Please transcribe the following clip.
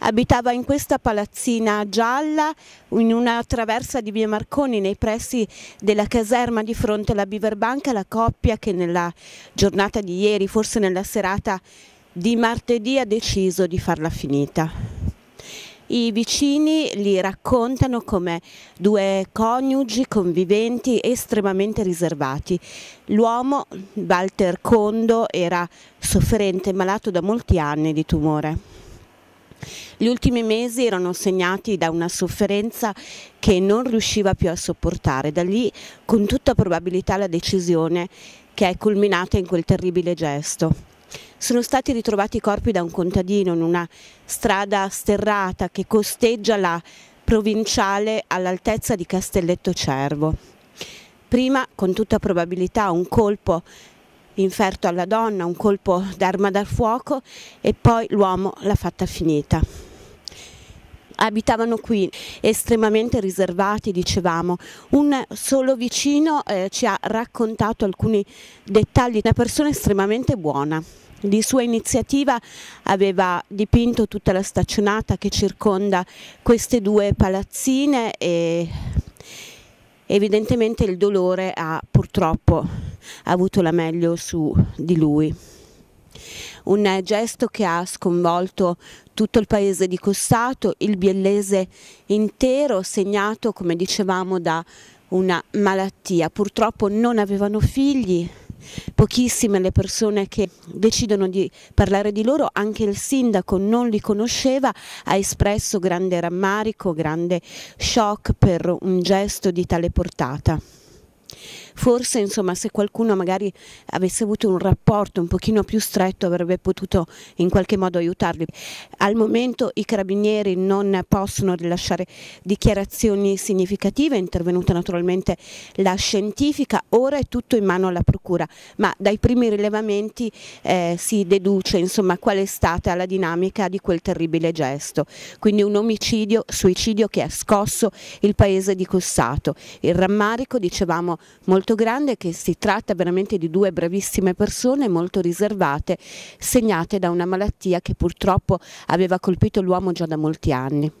abitava in questa palazzina gialla in una traversa di via Marconi nei pressi della caserma di fronte alla Biverbanca, la coppia che nella giornata di ieri, forse nella serata di martedì, ha deciso di farla finita. I vicini li raccontano come due coniugi conviventi estremamente riservati. L'uomo, Walter Condo, era sofferente, malato da molti anni di tumore. Gli ultimi mesi erano segnati da una sofferenza che non riusciva più a sopportare, da lì con tutta probabilità la decisione che è culminata in quel terribile gesto. Sono stati ritrovati i corpi da un contadino in una strada sterrata che costeggia la provinciale all'altezza di Castelletto Cervo. Prima, con tutta probabilità, un colpo inferto alla donna, un colpo d'arma da fuoco e poi l'uomo l'ha fatta finita. Abitavano qui estremamente riservati, dicevamo. Un solo vicino eh, ci ha raccontato alcuni dettagli, una persona estremamente buona. Di sua iniziativa aveva dipinto tutta la staccionata che circonda queste due palazzine e evidentemente il dolore ha purtroppo ha avuto la meglio su di lui. Un gesto che ha sconvolto tutto il paese di Cossato, il biellese intero, segnato, come dicevamo, da una malattia. Purtroppo non avevano figli, pochissime le persone che decidono di parlare di loro, anche il sindaco non li conosceva, ha espresso grande rammarico, grande shock per un gesto di tale portata forse insomma, se qualcuno magari avesse avuto un rapporto un pochino più stretto avrebbe potuto in qualche modo aiutarli. Al momento i carabinieri non possono rilasciare dichiarazioni significative, è intervenuta naturalmente la scientifica, ora è tutto in mano alla procura, ma dai primi rilevamenti eh, si deduce insomma, qual è stata la dinamica di quel terribile gesto, quindi un omicidio, suicidio che ha scosso il paese di Cossato. Il rammarico, dicevamo, molto molto grande che si tratta veramente di due bravissime persone molto riservate, segnate da una malattia che purtroppo aveva colpito l'uomo già da molti anni.